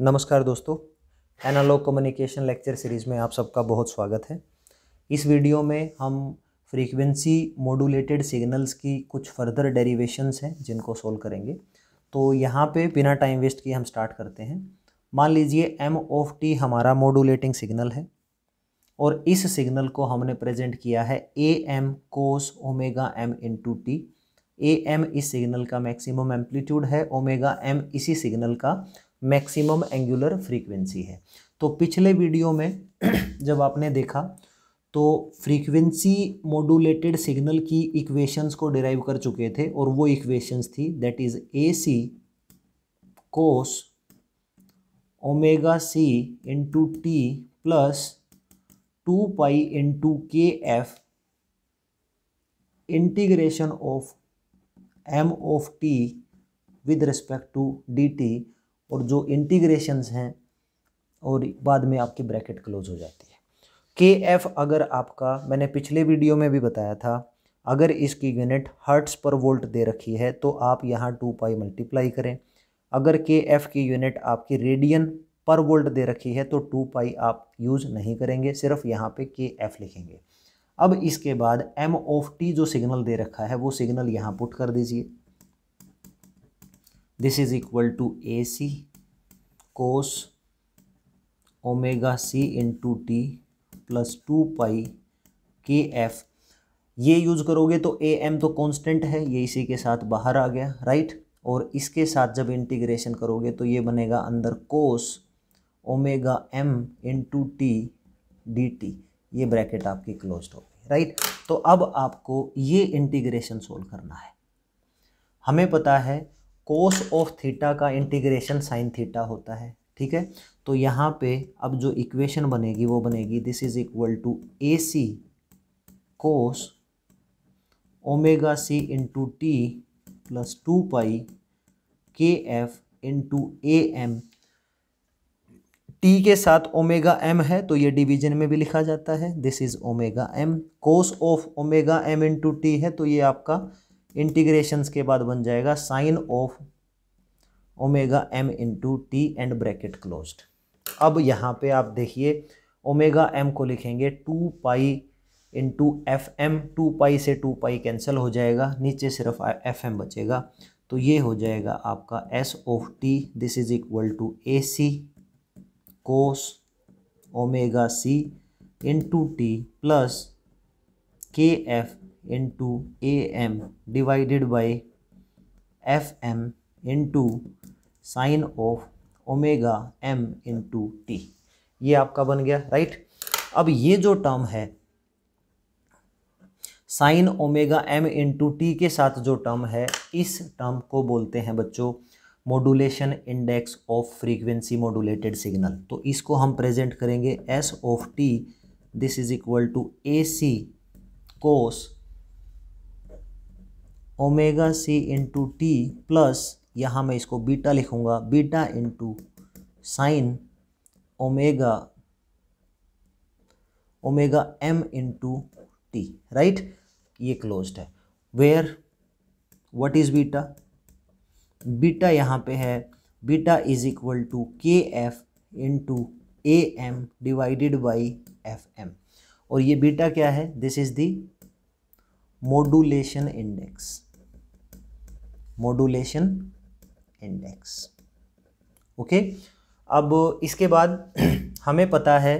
नमस्कार दोस्तों analogue communication lecture series में आप सबका बहुत स्वागत है इस वीडियो में हम फ्रीक्वेंसी मॉडुलेटेड सिग्नल्स की कुछ फर्दर डेरिवेशंस हैं जिनको सोल्व करेंगे तो यहाँ पे बिना टाइम वेस्ट किए हम स्टार्ट करते हैं मान लीजिए एम ऑफ टी हमारा मॉडुलेटिंग सिग्नल है और इस सिग्नल को हमने प्रेजेंट किया है A M cos omega M into T A M इस सिग्नल का मैक्सिमम एम्पलीट्यूड है ओमेगा एम इसी सिग्नल का मैक्सिमम एंगुलर फ्रीक्वेंसी है तो पिछले वीडियो में जब आपने देखा तो फ्रीक्वेंसी मॉडुलेटेड सिग्नल की इक्वेशंस को डिराइव कर चुके थे और वो इक्वेशंस थी that is A C cos omega C into T plus two pi into K F integration of M of T with respect to D T और जो इंटीग्रेशंस हैं और बाद में आपकी ब्रैकेट क्लोज हो जाती है के एफ अगर आपका मैंने पिछले वीडियो में भी बताया था अगर इसकी यूनिट हर्ट्स पर वोल्ट दे रखी है तो आप यहाँ टू पाई मल्टीप्लाई करें अगर के एफ की यूनिट आपकी रेडियन पर वोल्ट दे रखी है तो टू पाई आप यूज़ नहीं करेंगे सिर्फ यहाँ पे के एफ लिखेंगे अब इसके बाद एम ऑफ टी जो सिग्नल दे रखा है वो सिग्नल यहाँ पुट कर दीजिए this is equal to ac cos omega C into T plus two pi K F ये यूज़ करोगे तो ए एम तो कांस्टेंट है ये इसी के साथ बाहर आ गया राइट और इसके साथ जब इंटीग्रेशन करोगे तो ये बनेगा अंदर cos omega M into T D T ये ब्रैकेट आपकी क्लोज हो गई राइट तो अब आपको ये इंटीग्रेशन सोल्व करना है हमें पता है कोस ऑफ थीटा का इंटीग्रेशन साइन थीटा होता है ठीक है तो यहाँ पे अब जो इक्वेशन बनेगी वो बनेगी this is equal to A C cos omega C into T plus two pi K F into A M T के साथ ओमेगा एम है तो ये डिवीजन में भी लिखा जाता है this is omega M cos of omega M into T है तो ये आपका इंटीग्रेशंस के बाद बन जाएगा sine of omega M into T and bracket close अब यहाँ पे आप देखिए ओमेगा एम को लिखेंगे two pi into F M two pi से टू पाई कैंसिल हो जाएगा नीचे सिर्फ एफ एम बचेगा तो ये हो जाएगा आपका S of T this is equal to A C cos omega C into T plus K F into A M divided by F M into sine of omega M into T ये आपका बन गया right अब ये जो term है sine omega M into T के साथ जो टर्म है इस टर्म को बोलते हैं बच्चों modulation index of frequency modulated signal तो इसको हम प्रेजेंट करेंगे S of T this is equal to A C cos omega C into T plus यहाँ मैं इसको बीटा लिखूँगा beta into sine omega omega M into T right ये closed है where what is beta beta यहाँ पे है beta is equal to K F into A M divided by F M और ये बीटा क्या है this is the modulation index modulation index okay अब इसके बाद हमें पता है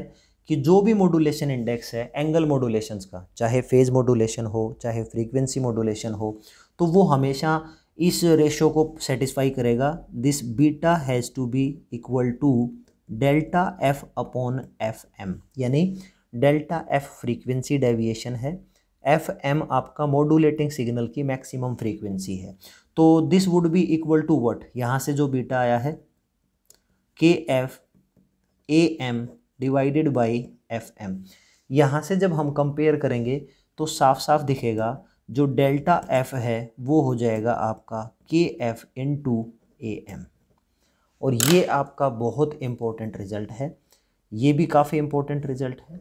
कि जो भी मॉडुलेशन इंडेक्स है एंगल मॉडुलेशंस का चाहे फेज़ मॉडुलेशन हो चाहे फ्रीक्वेंसी मॉडुलेशन हो तो वो हमेशा इस रेशो को सेटिस्फाई करेगा this beta has to be equal to delta F upon F M यानी डेल्टा एफ फ्रीक्वेंसी डेविएशन है एफ एम आपका मॉडुलेटिंग सिग्नल की मैक्सिमम फ्रीक्वेंसी है तो this would be equal to what यहाँ से जो बीटा आया है K F A M divided by F M यहाँ से जब हम कंपेयर करेंगे तो साफ साफ दिखेगा जो डेल्टा एफ है वो हो जाएगा आपका K F into A M और ये आपका बहुत इम्पोर्टेंट रिजल्ट है ये भी काफ़ी इम्पोर्टेंट रिजल्ट है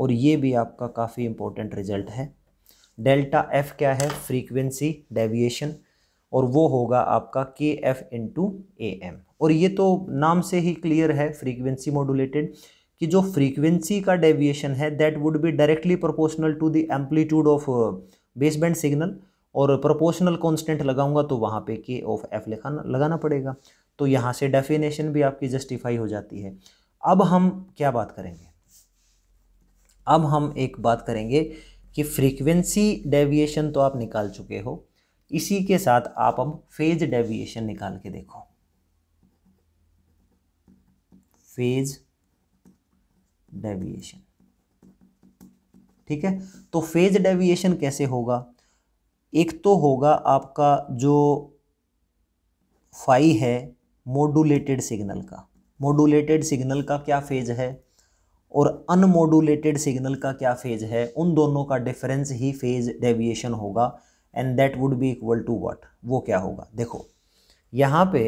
और ये भी आपका काफ़ी इम्पोर्टेंट रिजल्ट है डेल्टा एफ क्या है फ्रीक्वेंसी डेविएशन और वो होगा आपका K F into A M और ये तो नाम से ही क्लियर है फ्रीक्वेंसी मॉडुलेटेड कि जो फ्रीक्वेंसी का डेविएशन है that would be directly proportional to the amplitude of baseband signal और प्रोपोर्शनल कॉन्स्टेंट लगाऊंगा तो वहाँ पे के ऑफ एफ लिखाना लगाना पड़ेगा तो यहाँ से डेफिनेशन भी आपकी जस्टिफाई हो जाती है अब हम क्या बात करेंगे अब हम एक बात करेंगे कि फ्रीक्वेंसी डेविएशन तो आप निकाल चुके हो इसी के साथ आप अब फेज डेविएशन निकाल के देखो फेज डेविएशन ठीक है तो फेज डेविएशन कैसे होगा एक तो होगा आपका जो फाई है मोडुलेटेड सिग्नल का मोडुलेटेड सिग्नल का क्या फेज है और अनमोडुलेटेड सिग्नल का क्या फेज है उन दोनों का डिफरेंस ही फेज डेविएशन होगा and that would be equal to what वो क्या होगा देखो यहाँ पे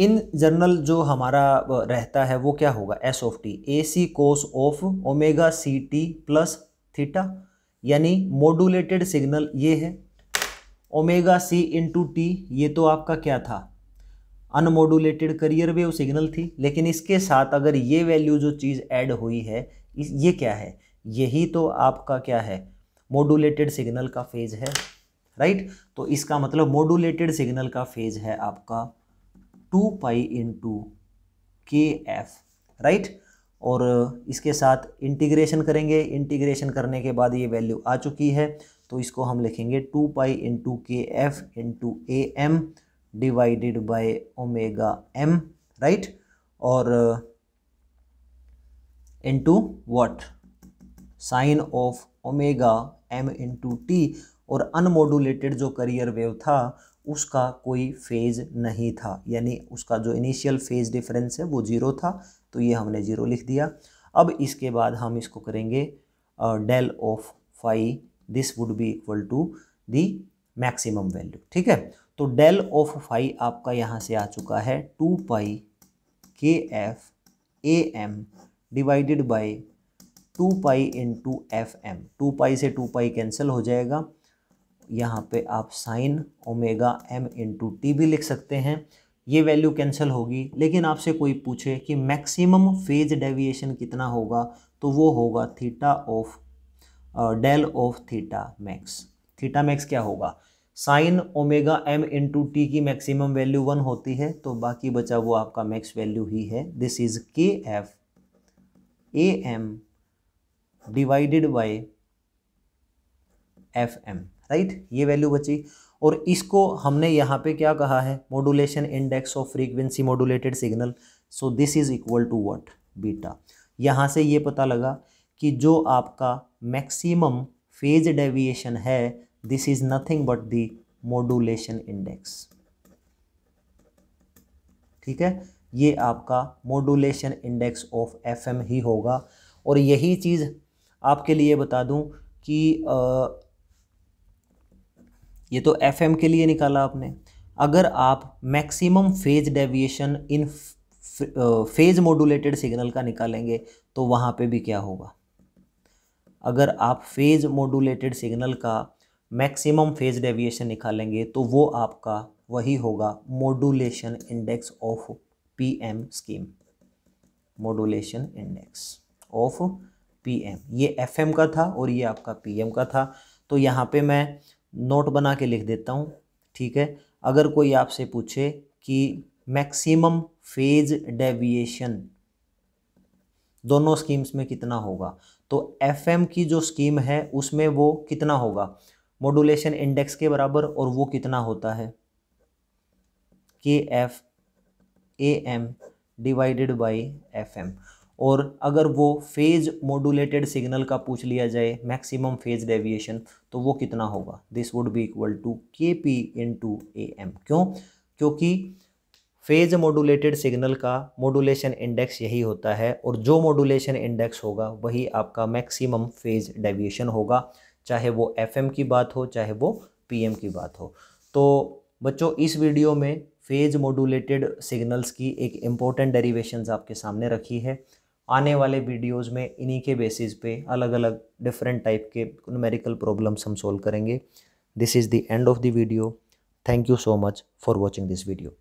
इन जर्नल जो हमारा रहता है वो क्या होगा S of T A C cos of omega C T plus theta यानी मोडुलेटेड सिग्नल ये है ओमेगा सी इंटू टी ये तो आपका क्या था अनमोडुलेटेड करियर वेव सिग्नल थी लेकिन इसके साथ अगर ये वैल्यू जो चीज़ ऐड हुई है ये क्या है यही तो आपका क्या है मोडुलेटेड सिग्नल का फेज है राइट तो इसका मतलब मोडुलेटेड सिग्नल का फेज है आपका two pi into K F right और इसके साथ इंटीग्रेशन करेंगे इंटीग्रेशन करने के बाद ये वैल्यू आ चुकी है तो इसको हम लिखेंगे two pi into K F into A M divided by omega M right और into what sine of omega M into T और अनमोडुलेटेड जो करियर वेव था उसका कोई फेज़ नहीं था यानी उसका जो इनिशियल फेज़ डिफरेंस है वो ज़ीरो था तो ये हमने ज़ीरो लिख दिया अब इसके बाद हम इसको करेंगे del of five this would be equal to the maximum value ठीक है तो डेल ऑफ फाई आपका यहाँ से आ चुका है two pi K F A M divided by two pi into F M two pi से टू पाई कैंसिल हो जाएगा यहाँ पे आप sine omega M into T भी लिख सकते हैं ये वैल्यू कैंसिल होगी लेकिन आपसे कोई पूछे कि मैक्सिमम फेज डेविएशन कितना होगा तो वो होगा theta of del of theta max theta max क्या होगा sine omega M into T की मैक्सिमम वैल्यू वन होती है तो बाकी बचा वो आपका मैक्स वैल्यू ही है this is K F A M divided by F M right ये वैल्यू बची और इसको हमने यहाँ पे क्या कहा है modulation index of frequency modulated signal so this is equal to what beta यहाँ से ये पता लगा कि जो आपका मैक्सिमम फेज डेविएशन है this is nothing but the modulation index ठीक है ये आपका modulation इंडेक्स ऑफ fm ही होगा और यही चीज़ आपके लिए बता दूं कि आ, ये तो एम के लिए निकाला आपने अगर आप maximum phase deviation in phase modulated signal का निकालेंगे तो वहाँ पे भी क्या होगा अगर आप फेज मॉडुलेटेड सिग्नल का मैक्सिमम फेज डेविएशन निकालेंगे तो वो आपका वही होगा modulation index of PM scheme modulation index of PM ये एफएम का था और ये आपका पीएम का था तो यहाँ पे मैं नोट बना के लिख देता हूँ ठीक है अगर कोई आपसे पूछे कि मैक्सिमम फेज डेविएशन दोनों स्कीम्स में कितना होगा तो एफएम की जो स्कीम है उसमें वो कितना होगा मॉडुलेशन इंडेक्स के बराबर और वो कितना होता है K F A M divided by F M और अगर वो फेज मॉडुलेटेड सिग्नल का पूछ लिया जाए मैक्सिमम फेज डेविएशन तो वो कितना होगा this would be equal to K P into A M क्यों क्योंकि फेज मॉडुलेटेड सिग्नल का मॉडुलेशन इंडेक्स यही होता है और जो मॉडुलेशन इंडेक्स होगा वही आपका मैक्सिमम फेज डेविएशन होगा चाहे वो एफएम की बात हो चाहे वो पीएम की बात हो तो बच्चों इस वीडियो में फेज मॉड्यूलेटेड सिग्नल्स की एक इम्पॉर्टेंट डेरीवेशन आपके सामने रखी है आने वाले वीडियोस में इन्हीं के बेसिस पे अलग अलग डिफरेंट टाइप के नुमेरिकल प्रॉब्लम्स हम सोल्व करेंगे this is the end of the video thank you so much for watching this video